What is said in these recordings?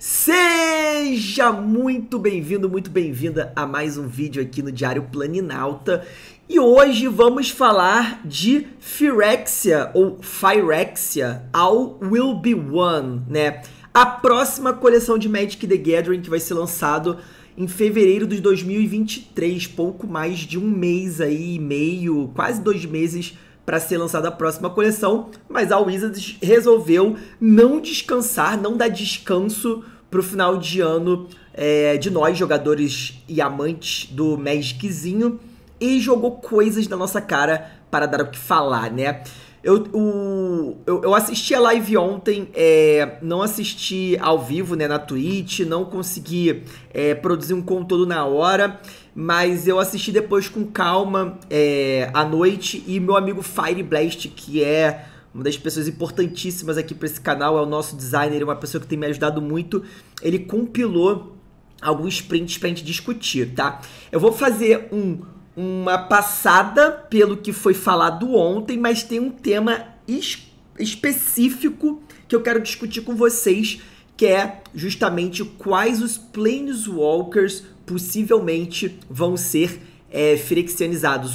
Seja muito bem-vindo, muito bem-vinda a mais um vídeo aqui no Diário Planinalta. E hoje vamos falar de Phyrexia ou Phyrexia All Will Be One, né? A próxima coleção de Magic the Gathering que vai ser lançado em fevereiro de 2023, pouco mais de um mês aí, meio, quase dois meses para ser lançada a próxima coleção, mas a Wizards resolveu não descansar, não dar descanso para o final de ano é, de nós, jogadores e amantes do Magiczinho, e jogou coisas na nossa cara para dar o que falar, né? Eu, o, eu, eu, assisti a live ontem, é, não assisti ao vivo né, na Twitch, não consegui é, produzir um conteúdo na hora, mas eu assisti depois com calma é, à noite e meu amigo Fireblast, que é uma das pessoas importantíssimas aqui para esse canal, é o nosso designer, uma pessoa que tem me ajudado muito, ele compilou alguns prints para a gente discutir, tá? Eu vou fazer um uma passada pelo que foi falado ontem, mas tem um tema es específico que eu quero discutir com vocês, que é justamente quais os Planeswalkers possivelmente vão ser é,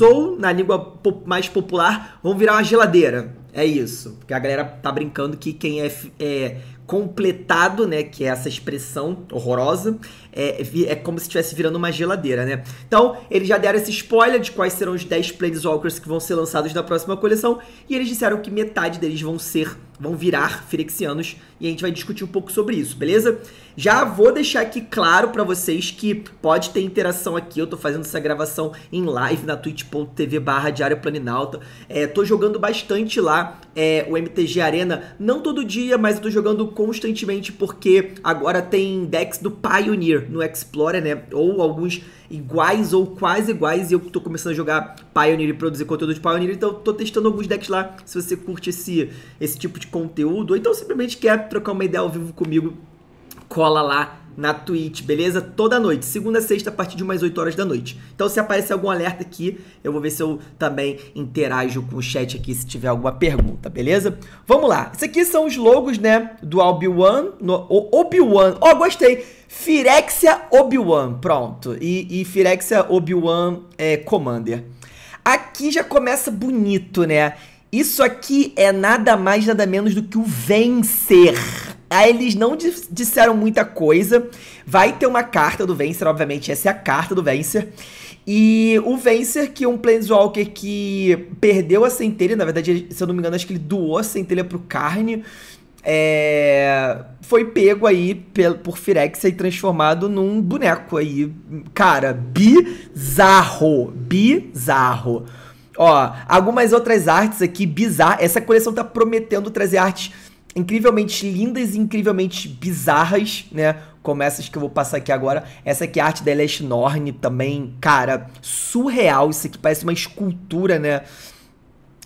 Ou, na língua mais popular, vão virar uma geladeira. É isso. Porque a galera tá brincando que quem é, é completado, né, que é essa expressão horrorosa, é, é como se estivesse virando uma geladeira, né? Então, eles já deram esse spoiler de quais serão os 10 Planeswalkers que vão ser lançados na próxima coleção, e eles disseram que metade deles vão ser vão virar firexianos e a gente vai discutir um pouco sobre isso, beleza? Já vou deixar aqui claro para vocês que pode ter interação aqui, eu tô fazendo essa gravação em live na twitch.tv barra Diário Planinalta, é, tô jogando bastante lá é, o MTG Arena, não todo dia, mas eu tô jogando constantemente porque agora tem decks do Pioneer no Explorer, né, ou alguns iguais ou quase iguais. E eu tô começando a jogar Pioneer e produzir conteúdo de Pioneer, então tô testando alguns decks lá. Se você curte esse, esse tipo de conteúdo, ou então simplesmente quer trocar uma ideia ao vivo comigo, cola lá na Twitch, beleza? Toda noite, segunda a sexta, a partir de umas 8 horas da noite. Então, se aparecer algum alerta aqui, eu vou ver se eu também interajo com o chat aqui se tiver alguma pergunta, beleza? Vamos lá. Isso aqui são os logos, né? Do Obi-Wan. Obi-Wan. Ó, oh, gostei. Firexia Obi-Wan. Pronto. E, e Firexia Obi-Wan é, Commander. Aqui já começa bonito, né? Isso aqui é nada mais, nada menos do que o vencer. Aí eles não disseram muita coisa. Vai ter uma carta do Vencer, obviamente, essa é a carta do Vencer. E o Vencer, que é um Planeswalker que perdeu a centelha, na verdade, se eu não me engano, acho que ele doou a centelha pro Carne. É... foi pego aí por Firexia e transformado num boneco aí. Cara, bizarro. Bizarro. Ó, algumas outras artes aqui Bizarro. Essa coleção tá prometendo trazer artes incrivelmente lindas e incrivelmente bizarras, né? Como essas que eu vou passar aqui agora. Essa aqui, a arte da é enorme também, cara, surreal. Isso aqui parece uma escultura, né?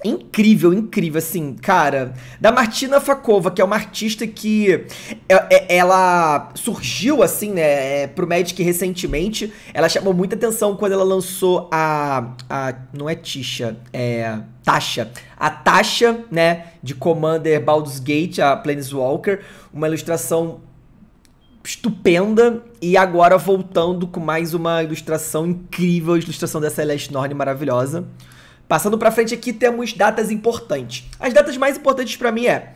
Incrível, incrível, assim, cara. Da Martina Fakova, que é uma artista que é, é, ela surgiu, assim, né, é, pro Magic recentemente. Ela chamou muita atenção quando ela lançou a. a não é Tisha, é. Tasha. A Tasha, né, de Commander Baldur's Gate, a Planeswalker. Uma ilustração estupenda e agora voltando com mais uma ilustração incrível, ilustração da Celeste Norne maravilhosa. Passando para frente aqui temos datas importantes. As datas mais importantes para mim é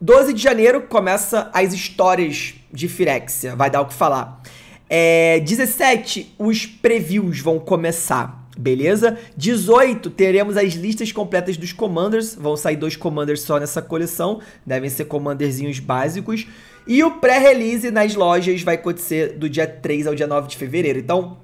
12 de janeiro começa as histórias de Firexia, vai dar o que falar. É, 17 os previews vão começar. Beleza? 18, teremos as listas completas dos Commanders. Vão sair dois Commanders só nessa coleção. Devem ser Commanderzinhos básicos. E o pré-release nas lojas vai acontecer do dia 3 ao dia 9 de fevereiro. Então,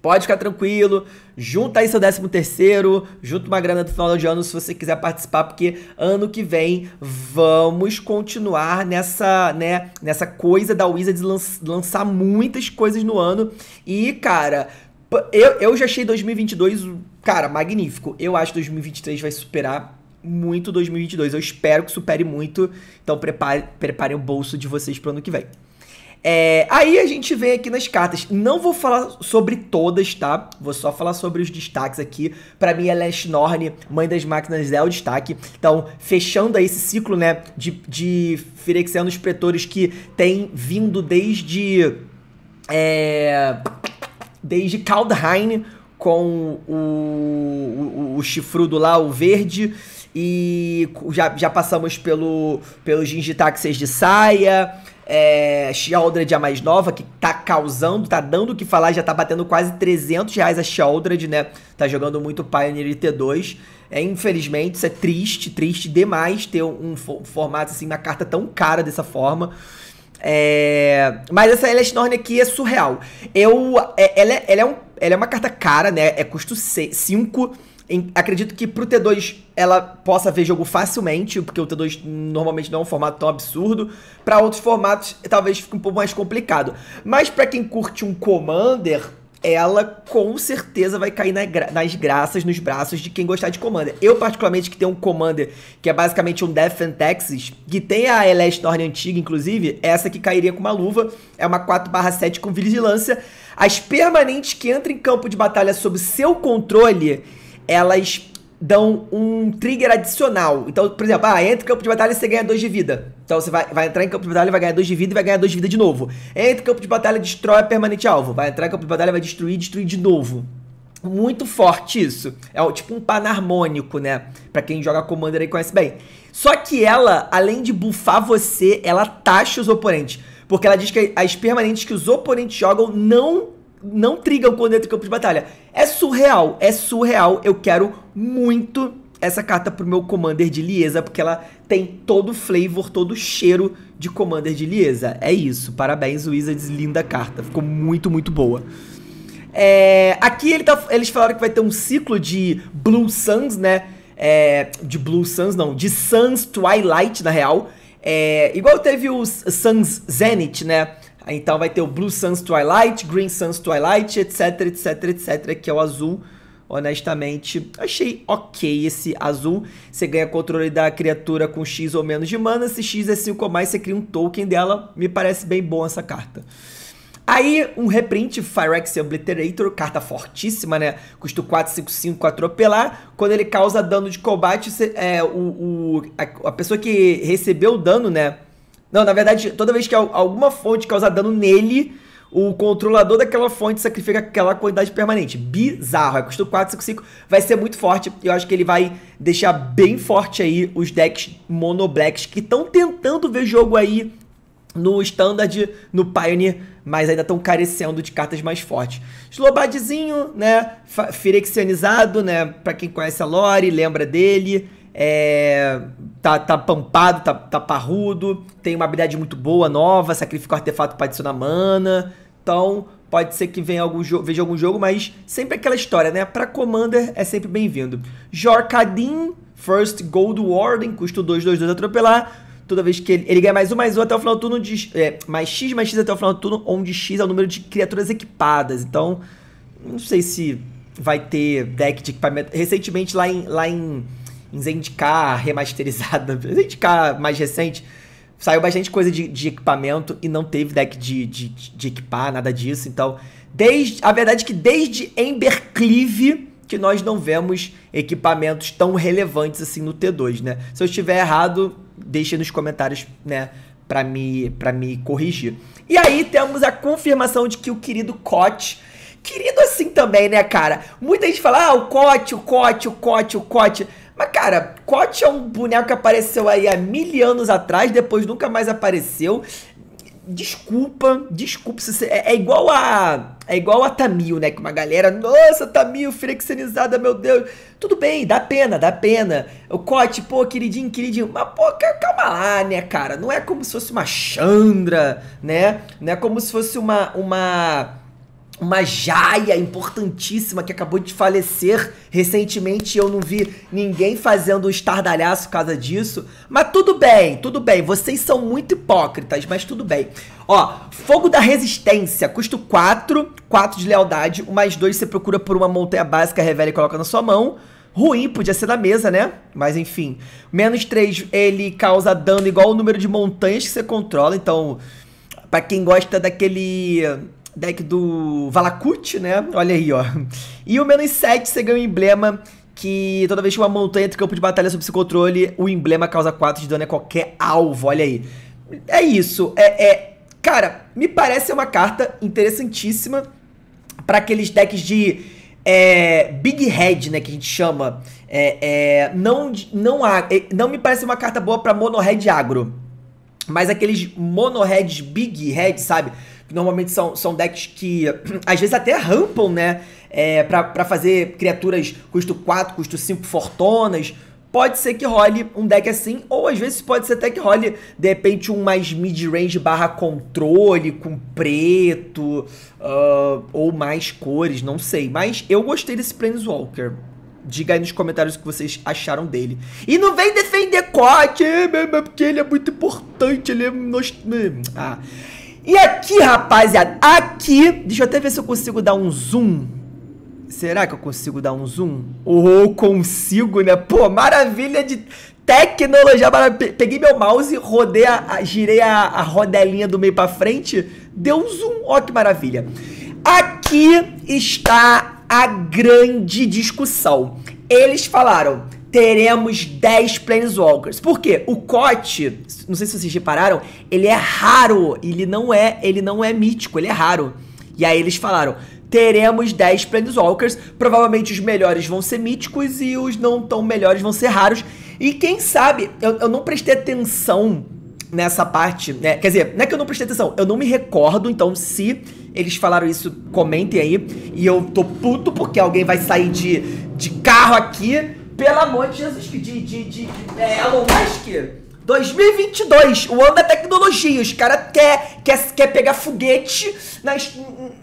Pode ficar tranquilo, junta aí seu 13 terceiro, junta uma grana do final de ano se você quiser participar, porque ano que vem vamos continuar nessa, né, nessa coisa da Wizards lançar muitas coisas no ano. E, cara, eu, eu já achei 2022, cara, magnífico. Eu acho que 2023 vai superar muito 2022. Eu espero que supere muito. Então prepare, preparem o bolso de vocês pro ano que vem. É, aí a gente vem aqui nas cartas. Não vou falar sobre todas, tá? Vou só falar sobre os destaques aqui. Para mim, a Lash é Mãe das Máquinas, é o destaque. Então, fechando aí esse ciclo, né, de, de Firexianos Pretores que tem vindo desde... É, desde Kaldheim com o, o, o chifrudo lá, o verde... E já, já passamos pelo, pelo Jinjitaxes de saia, é, Sheldred, é a mais nova, que tá causando, tá dando o que falar, já tá batendo quase 300 reais a Sheldred, né? Tá jogando muito Pioneer e T2. É, infelizmente, isso é triste, triste demais ter um, um formato assim, uma carta tão cara dessa forma. É... Mas essa Elesnorn aqui é surreal. Eu, é, ela, é, ela, é um, ela é uma carta cara, né? É custo 5. Em, acredito que pro T2 ela possa ver jogo facilmente, porque o T2 normalmente não é um formato tão absurdo. Para outros formatos, talvez fique um pouco mais complicado. Mas para quem curte um Commander, ela com certeza vai cair na gra nas graças, nos braços de quem gostar de Commander. Eu, particularmente, que tenho um Commander que é basicamente um Death and Texas, que tem a Eleste Norn antiga, inclusive, essa que cairia com uma luva, é uma 4/7 com vigilância. As permanentes que entram em campo de batalha sob seu controle elas dão um trigger adicional. Então, por exemplo, ah, entra em campo de batalha e você ganha 2 de vida. Então você vai, vai entrar em campo de batalha, vai ganhar 2 de vida e vai ganhar 2 de vida de novo. Entra em campo de batalha, destrói a permanente alvo. Vai entrar em campo de batalha, vai destruir, destruir de novo. Muito forte isso. É tipo um panarmônico, né? Pra quem joga Commander aí conhece bem. Só que ela, além de bufar você, ela taxa os oponentes. Porque ela diz que as permanentes que os oponentes jogam não não trigam quando entra em campo de batalha. É surreal, é surreal. Eu quero muito essa carta pro meu Commander de Liesa, porque ela tem todo o flavor, todo o cheiro de Commander de Liesa. É isso, parabéns Wizards, linda carta. Ficou muito, muito boa. É, aqui ele tá, eles falaram que vai ter um ciclo de Blue Suns, né? É, de Blue Suns, não, de Suns Twilight, na real. É, igual teve os Suns Zenith, né? Então vai ter o Blue Suns Twilight, Green Suns Twilight, etc, etc, etc, que é o azul. Honestamente, achei ok esse azul. Você ganha controle da criatura com X ou menos de mana. Se X é 5 ou mais, você cria um token dela. Me parece bem bom essa carta. Aí, um reprint, Phyrex Obliterator, carta fortíssima, né? Custa 4, 5, 5, atropelar. Quando ele causa dano de combate, é, o, o a, a pessoa que recebeu o dano, né? Não, na verdade, toda vez que alguma fonte causa dano nele, o controlador daquela fonte sacrifica aquela quantidade permanente. Bizarro. É custo 5. Vai ser muito forte. Eu acho que ele vai deixar bem forte aí os decks mono blacks que estão tentando ver jogo aí no Standard, no Pioneer, mas ainda estão carecendo de cartas mais fortes. Slobadzinho, né? Firexianizado, né? Pra quem conhece a lore, lembra dele. É, tá, tá pampado, tá, tá parrudo, tem uma habilidade muito boa, nova, sacrifica o artefato para adicionar mana. Então, pode ser que venha algum veja algum jogo, mas sempre aquela história, né? Para Commander é sempre bem-vindo. Jorkadin, First Gold Warden, custo 2, 2, 2 atropelar. Toda vez que ele, ele ganha mais um, mais um até o final do turno, de, é, mais X, mais X até o final do turno, onde X é o número de criaturas equipadas. Então, não sei se vai ter deck de equipamento. Recentemente lá em, lá em em Zendikar remasterizada, Zendikar mais recente, saiu bastante coisa de, de equipamento e não teve deck de, de, de, equipar, nada disso. Então, desde a verdade é que desde Embercleave que nós não vemos equipamentos tão relevantes assim no T2, né? Se eu estiver errado, deixe nos comentários, né? Pra me, pra me corrigir. E aí temos a confirmação de que o querido Cote querido assim também, né, cara? Muita gente fala, ah, o Cote, o Cote, o Cote, o Cote. Mas, cara, Quatch é um boneco que apareceu aí há mil anos atrás, depois nunca mais apareceu. Desculpa, desculpa. Você, é, é, igual a. É igual a Tamil, né? Que uma galera. Nossa, Tamil, flexionizada, meu Deus. Tudo bem, dá pena, dá pena. O Cote, pô, queridinho, queridinho. Mas, pô, calma lá, né, cara? Não é como se fosse uma Chandra, né? Não é como se fosse uma. uma uma jaia importantíssima que acabou de falecer recentemente. Eu não vi ninguém fazendo um estardalhaço por causa disso. Mas tudo bem, tudo bem. Vocês são muito hipócritas, mas tudo bem. Ó, Fogo da Resistência, custo 4, 4 de lealdade. O mais 2 você procura por uma montanha básica, revela e coloca na sua mão. Ruim, podia ser na mesa, né? Mas enfim. Menos 3, ele causa dano igual ao número de montanhas que você controla. Então, para quem gosta daquele deck do Valakut, né? Olha aí, ó. E o menos 7 você ganha um emblema que toda vez que uma montanha entra em campo de batalha sob seu controle, o emblema causa 4 de dano a qualquer alvo, olha aí. É isso, é, é... Cara, me parece uma carta interessantíssima para aqueles decks de é, Big Head, né, que a gente chama. É, é não, não, há, é, não me parece uma carta boa para Mono Red Agro, mas aqueles Mono Heads, Big Head, sabe? Normalmente são, são decks que às vezes até rampam, né? É, para fazer criaturas custo 4, custo 5 fortonas. Pode ser que role um deck assim, ou às vezes pode ser até que role, de repente, um mais mid-range barra controle, com preto, uh, ou mais cores, não sei. Mas eu gostei desse Planeswalker. Diga aí nos comentários o que vocês acharam dele. E não vem defender corte porque ele é muito importante, ele é... Hum, ah. E aqui, rapaziada, aqui, deixa eu até ver se eu consigo dar um zoom. Será que eu consigo dar um zoom? Ou oh, consigo, né? Pô, maravilha de tecnologia. Peguei meu mouse, rodei a, a girei a, a, rodelinha do meio para frente, deu um zoom. Ó, oh, que maravilha. Aqui está a grande discussão. Eles falaram: teremos 10 Planeswalkers. Por quê? O Cote, não sei se vocês repararam, ele é raro, ele não é, ele não é mítico, ele é raro. E aí eles falaram: teremos 10 Planeswalkers, provavelmente os melhores vão ser míticos e os não tão melhores vão ser raros. E quem sabe, eu, eu não prestei atenção nessa parte, né? Quer dizer, não é que eu não prestei atenção, eu não me recordo, então se eles falaram isso, comentem aí. E eu tô puto porque alguém vai sair de, de carro aqui pelo amor de Jesus, de, de, de, de é, Elon Musk. 2022, o ano da tecnologia. Os caras quer, quer, quer pegar foguete na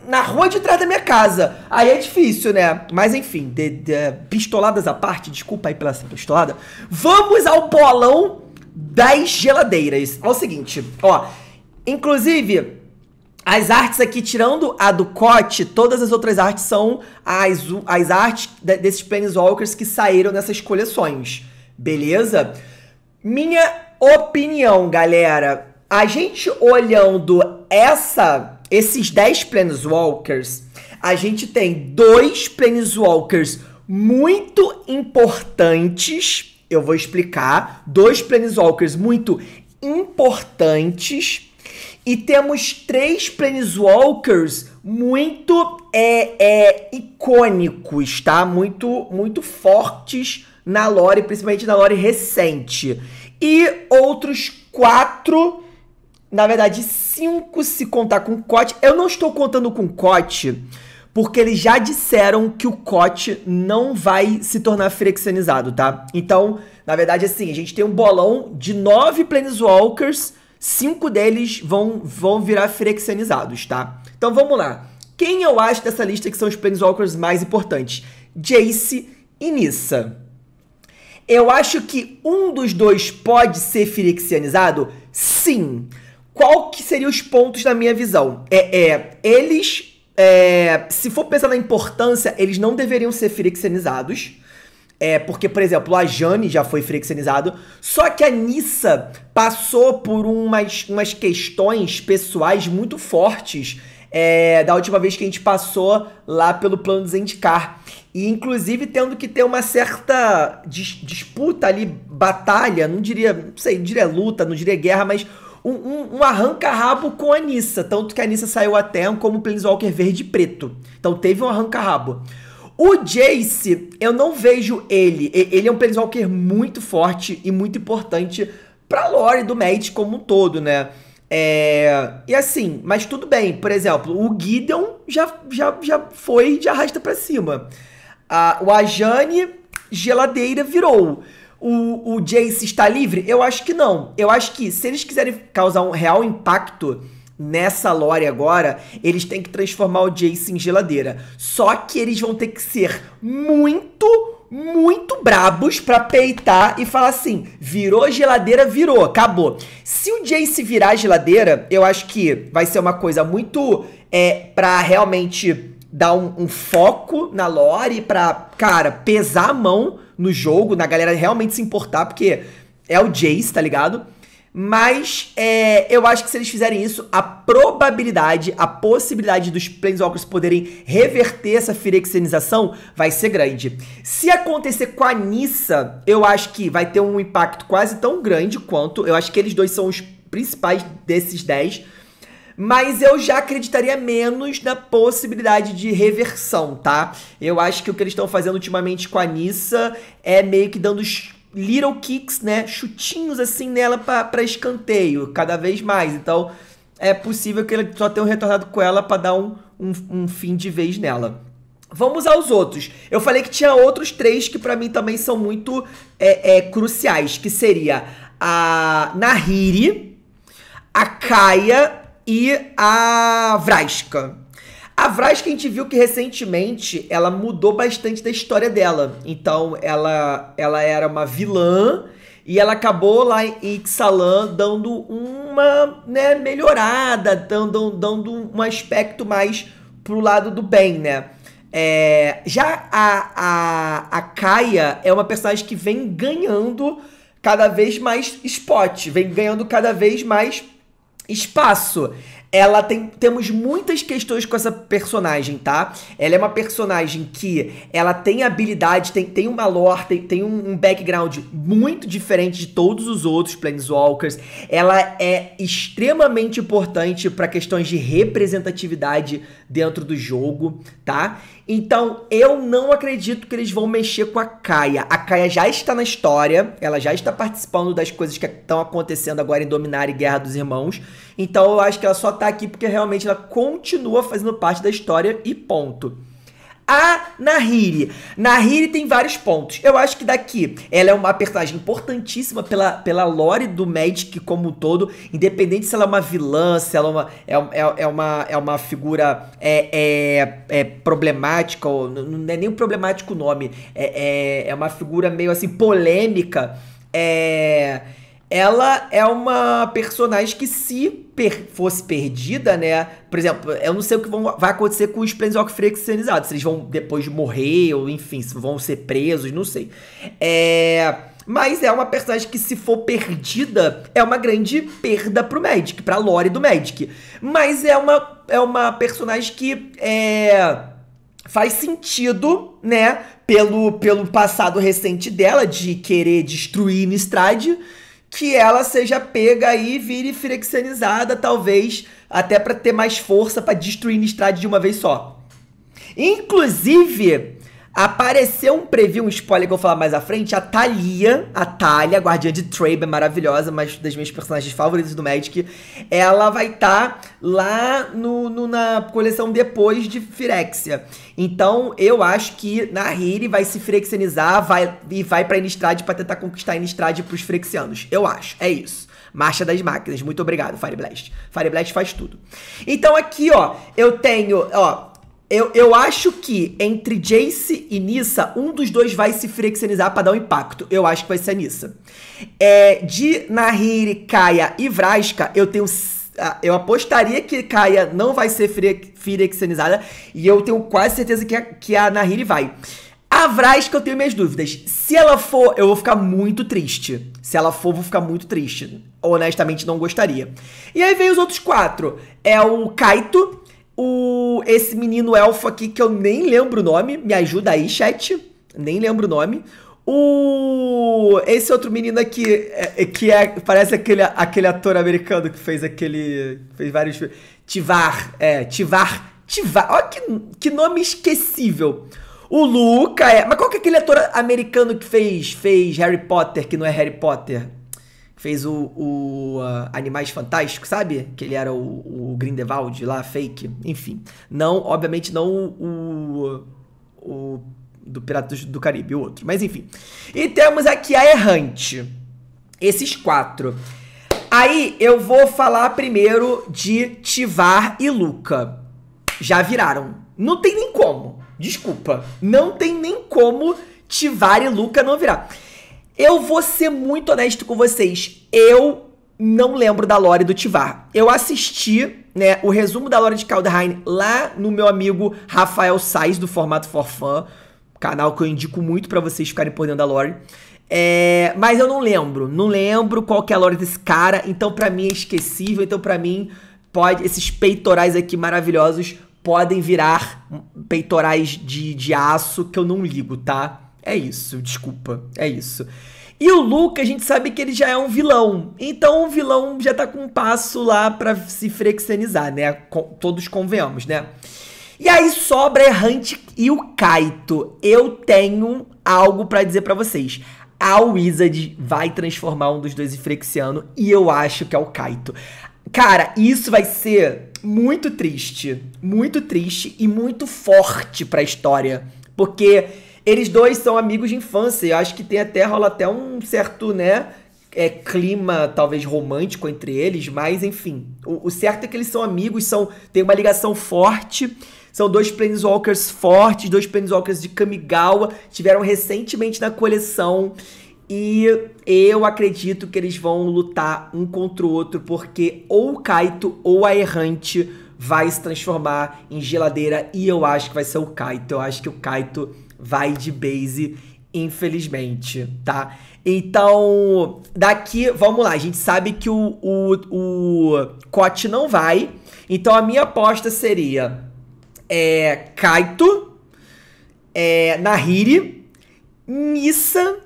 na rua de trás da minha casa. Aí é difícil, né? Mas enfim, de, de, pistoladas à parte, desculpa aí pela pistolada. Vamos ao bolão das geladeiras. É o seguinte, ó. Inclusive, as artes aqui, tirando a do Cote, todas as outras artes são as, as artes de, desses Planeswalkers que saíram nessas coleções. Beleza? Minha opinião, galera. A gente olhando essa, esses 10 Planeswalkers, a gente tem dois Planeswalkers muito importantes. Eu vou explicar. Dois Planeswalkers muito importantes e temos três Planeswalkers muito é, é, icônicos, tá? Muito, muito fortes na lore, principalmente na lore recente. E outros quatro, na verdade cinco se contar com Cote. Eu não estou contando com Cote, porque eles já disseram que o Cote não vai se tornar frexionizado, tá? Então, na verdade, assim, a gente tem um bolão de nove Planeswalkers cinco deles vão, vão virar frexianizados, tá? Então vamos lá. Quem eu acho dessa lista que são os Planeswalkers mais importantes? Jace e Nissa. Eu acho que um dos dois pode ser firexianizado? Sim. Qual que seriam os pontos na minha visão? É, é eles, é, se for pensar na importância, eles não deveriam ser firexianizados. É, porque, por exemplo, a Jane já foi frexenizado, só que a Nissa passou por umas, umas questões pessoais muito fortes é, da última vez que a gente passou lá pelo plano de Zendikar. E, inclusive, tendo que ter uma certa dis disputa ali, batalha, não diria, não sei, não diria luta, não diria guerra, mas um, um, um arranca-rabo com a Nissa. Tanto que a Nissa saiu até um como o Planeswalker verde e preto. Então teve um arranca-rabo. O Jace, eu não vejo ele. Ele é um planeswalker muito forte e muito importante pra lore do Magic como um todo, né? É... E assim, mas tudo bem. Por exemplo, o Gideon já, já, já foi de arrasta pra cima. A, o Ajane, geladeira, virou. O, o Jace está livre? Eu acho que não. Eu acho que se eles quiserem causar um real impacto Nessa lore agora, eles têm que transformar o Jace em geladeira. Só que eles vão ter que ser muito, muito brabos para peitar e falar assim: virou geladeira, virou, acabou. Se o Jace virar geladeira, eu acho que vai ser uma coisa muito é para realmente dar um, um, foco na lore, pra, cara, pesar a mão no jogo, na galera realmente se importar, porque é o Jace, tá ligado? Mas é, eu acho que se eles fizerem isso, a probabilidade, a possibilidade dos Planeswalkers poderem reverter essa Firexenização vai ser grande. Se acontecer com a Nissa, eu acho que vai ter um impacto quase tão grande quanto. Eu acho que eles dois são os principais desses 10. Mas eu já acreditaria menos na possibilidade de reversão, tá? Eu acho que o que eles estão fazendo ultimamente com a Nissa é meio que dando little kicks, né? Chutinhos assim nela para escanteio, cada vez mais. Então é possível que ele só tenha retornado com ela para dar um, um, um, fim de vez nela. Vamos aos outros. Eu falei que tinha outros três que para mim também são muito é, é, cruciais, que seria a Nahiri, a Kaia e a Vraska. A Vraz, que a gente viu que recentemente ela mudou bastante da história dela. Então, ela, ela era uma vilã e ela acabou lá em Ixalan dando uma né, melhorada, dando, dando um aspecto mais pro lado do bem, né? É, já a, a, a Kaia é uma personagem que vem ganhando cada vez mais spot, vem ganhando cada vez mais espaço ela tem temos muitas questões com essa personagem, tá? Ela é uma personagem que ela tem habilidade, tem, tem uma lore, tem, tem um, um background muito diferente de todos os outros Planeswalkers. Ela é extremamente importante para questões de representatividade dentro do jogo, tá? Então, eu não acredito que eles vão mexer com a Kaia. A Kaia já está na história, ela já está participando das coisas que estão acontecendo agora em Dominar e Guerra dos Irmãos. Então, eu acho que ela só está aqui porque realmente ela continua fazendo parte da história e ponto. A Nahiri. Nahiri tem vários pontos. Eu acho que daqui ela é uma personagem importantíssima pela, pela lore do Magic como um todo, independente se ela é uma vilã, se ela é uma, é, é, é uma, é uma figura é, é, é problemática, ou, não é nem um problemático nome, é, é, é uma figura meio assim polêmica. É ela é uma personagem que se per fosse perdida, né? Por exemplo, eu não sei o que vão, vai acontecer com os Planeswalk friccionizados. Se eles vão depois morrer, ou enfim, se vão ser presos, não sei. É... Mas é uma personagem que, se for perdida, é uma grande perda pro Magic, pra lore do Magic. Mas é uma, é uma personagem que é, faz sentido, né? Pelo, pelo passado recente dela, de querer destruir Nistrade que ela seja pega aí e vire friccionizada, talvez, até para ter mais força para destruir Nistrade de uma vez só. Inclusive, Apareceu um preview, um spoiler que eu vou falar mais à frente. A Thalia, a Thalia, guardiã de Traber, é maravilhosa, mas das minhas personagens favoritas do Magic. Ela vai estar tá lá no, no, na coleção depois de Firexia. Então, eu acho que na Hiri vai se Firexianizar vai, e vai pra Innistrad pra tentar conquistar Innistrad pros Firexianos. Eu acho, é isso. Marcha das Máquinas. Muito obrigado, Fire Blast. Fire Blast faz tudo. Então aqui, ó, eu tenho, ó, eu, eu acho que entre Jace e Nissa, um dos dois vai se frexenizar para dar um impacto. Eu acho que vai ser a Nissa. É, de Nahiri, Kaia e Vraska, eu tenho. Ah, eu apostaria que Kaia não vai ser frexenizada. E eu tenho quase certeza que a, que a Nahiri vai. A Vraska, eu tenho minhas dúvidas. Se ela for, eu vou ficar muito triste. Se ela for, vou ficar muito triste. Honestamente, não gostaria. E aí vem os outros quatro: é o Kaito o esse menino elfo aqui que eu nem lembro o nome, me ajuda aí, chat. Nem lembro o nome. O esse outro menino aqui é, é, que é parece aquele aquele ator americano que fez aquele fez vários Tivar, é, Tivar, Tivar. Olha que, que nome esquecível. O Luca é, mas qual que é aquele ator americano que fez fez Harry Potter que não é Harry Potter? fez o, o uh, Animais Fantásticos, sabe? Que ele era o, o Grindelwald lá, fake. Enfim. Não, obviamente, não o. o do Piratas do Caribe, o outro. Mas enfim. E temos aqui a Errante. Esses quatro. Aí eu vou falar primeiro de Tivar e Luca. Já viraram. Não tem nem como. Desculpa. Não tem nem como Tivar e Luca não virar. Eu vou ser muito honesto com vocês. Eu não lembro da Lore do Tivar. Eu assisti né, o resumo da Lore de Kaldheim lá no meu amigo Rafael Sais, do Formato For Fun, canal que eu indico muito para vocês ficarem por dentro da Lore. É, mas eu não lembro, não lembro qual que é a lore desse cara, então para mim é esquecível, então para mim pode esses peitorais aqui maravilhosos podem virar peitorais de, de aço que eu não ligo, tá? É isso, desculpa. É isso. E o Luke, a gente sabe que ele já é um vilão. Então o vilão já tá com um passo lá para se frexenizar, né? todos convenhamos, né? E aí sobra Errante e o Kaito. Eu tenho algo para dizer para vocês. A Wizard vai transformar um dos dois em Frexiano e eu acho que é o Kaito. Cara, isso vai ser muito triste, muito triste e muito forte para a história, porque eles dois são amigos de infância. Eu acho que tem até rola até um certo, né? É, clima talvez romântico entre eles, mas enfim. O, o certo é que eles são amigos, são tem uma ligação forte. São dois Planeswalkers fortes, dois Planeswalkers de Kamigawa, tiveram recentemente na coleção. E eu acredito que eles vão lutar um contra o outro, porque ou o Kaito ou a Errante vai se transformar em geladeira. E eu acho que vai ser o Kaito. Eu acho que o Kaito vai de base, infelizmente, tá? Então, daqui, vamos lá, a gente sabe que o, o, o Cote não vai. Então a minha aposta seria é, Kaito, é, Nahiri, Missa,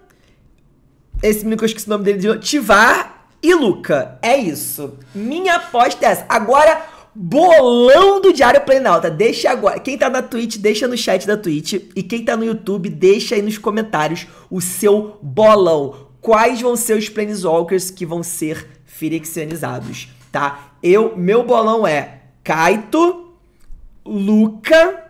esse menino que eu esqueci o nome dele, Tivar e Luca. É isso. Minha aposta é essa. Agora, Bolão do Diário Planalta. Deixa agora. Quem tá na Twitch, deixa no chat da Twitch. E quem tá no YouTube, deixa aí nos comentários o seu bolão. Quais vão ser os Planeswalkers que vão ser firexianizados, tá? Eu, meu bolão é Kaito, Luca,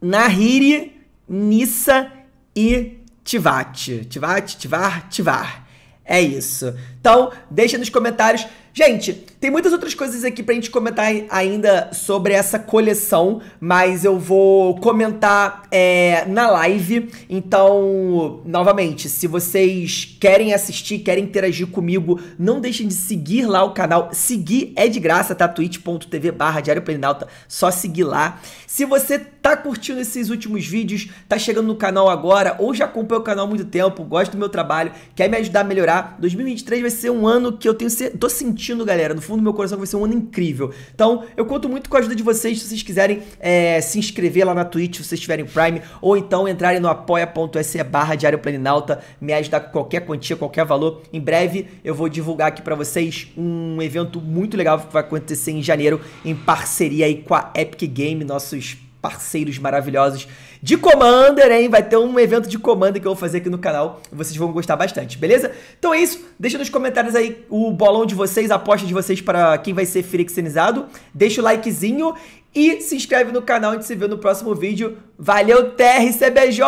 Nahiri, Nissa e Tivate. Tivate, Tivar, Tivar. É isso. Então, deixa nos comentários Gente, tem muitas outras coisas aqui pra gente comentar ainda sobre essa coleção, mas eu vou comentar é, na live. Então, novamente, se vocês querem assistir, querem interagir comigo, não deixem de seguir lá o canal. Seguir é de graça, tá? twitch.tv barra Diário Plenalta, só seguir lá. Se você tá curtindo esses últimos vídeos, tá chegando no canal agora, ou já acompanha o canal há muito tempo, gosta do meu trabalho, quer me ajudar a melhorar, 2023 vai ser um ano que eu tenho, tô sentindo sentindo, galera, no fundo do meu coração, que vai ser um ano incrível. Então, eu conto muito com a ajuda de vocês, se vocês quiserem é, se inscrever lá na Twitch, se vocês tiverem Prime, ou então entrarem no apoia.se barra Diário Planinalta, me ajudar com qualquer quantia, qualquer valor. Em breve, eu vou divulgar aqui para vocês um evento muito legal que vai acontecer em janeiro, em parceria aí com a Epic Game, nossos parceiros maravilhosos de Commander, hein? Vai ter um evento de Commander que eu vou fazer aqui no canal. Vocês vão gostar bastante, beleza? Então é isso. Deixa nos comentários aí o bolão de vocês, a aposta de vocês para quem vai ser Firixenizado. Deixa o likezinho e se inscreve no canal. A gente se vê no próximo vídeo. Valeu, TRCBJ!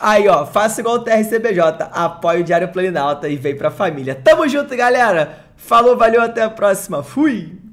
Aí, ó, faça igual o TRCBJ. Apoie o Diário Planinalta e vem pra família. Tamo junto, galera! Falou, valeu, até a próxima. Fui!